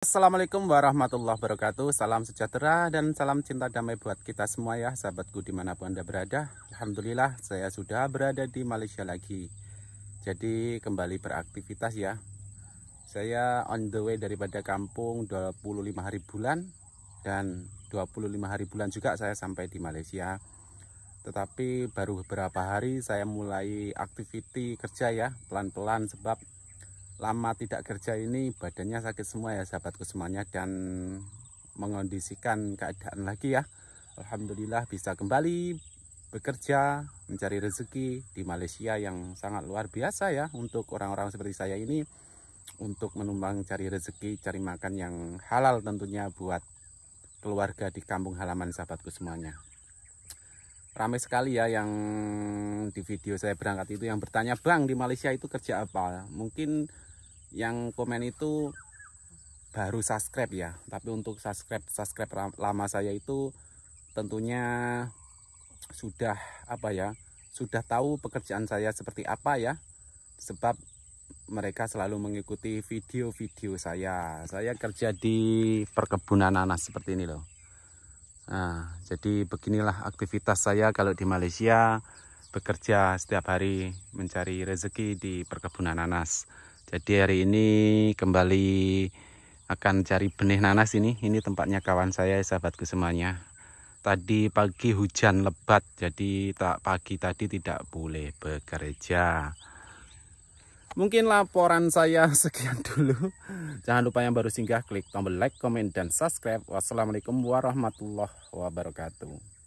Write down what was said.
Assalamualaikum warahmatullahi wabarakatuh Salam sejahtera dan salam cinta damai buat kita semua ya Sahabatku dimanapun anda berada Alhamdulillah saya sudah berada di Malaysia lagi Jadi kembali beraktivitas ya Saya on the way daripada kampung 25 hari bulan Dan 25 hari bulan juga saya sampai di Malaysia Tetapi baru beberapa hari saya mulai aktiviti kerja ya Pelan-pelan sebab lama tidak kerja ini badannya sakit semua ya sahabatku semuanya dan mengondisikan keadaan lagi ya Alhamdulillah bisa kembali bekerja mencari rezeki di Malaysia yang sangat luar biasa ya untuk orang-orang seperti saya ini untuk menumbang cari rezeki cari makan yang halal tentunya buat keluarga di kampung halaman sahabatku semuanya ramai sekali ya yang di video saya berangkat itu yang bertanya bang di Malaysia itu kerja apa mungkin yang komen itu baru subscribe ya tapi untuk subscribe subscribe lama saya itu tentunya sudah apa ya sudah tahu pekerjaan saya seperti apa ya sebab mereka selalu mengikuti video-video saya saya kerja di perkebunan nanas seperti ini loh nah jadi beginilah aktivitas saya kalau di Malaysia bekerja setiap hari mencari rezeki di perkebunan nanas jadi hari ini kembali akan cari benih nanas ini ini tempatnya kawan saya sahabatku semuanya tadi pagi hujan lebat jadi tak pagi tadi tidak boleh bekerja Mungkin laporan saya sekian dulu. Jangan lupa yang baru singgah klik tombol like, komen, dan subscribe. Wassalamualaikum warahmatullahi wabarakatuh.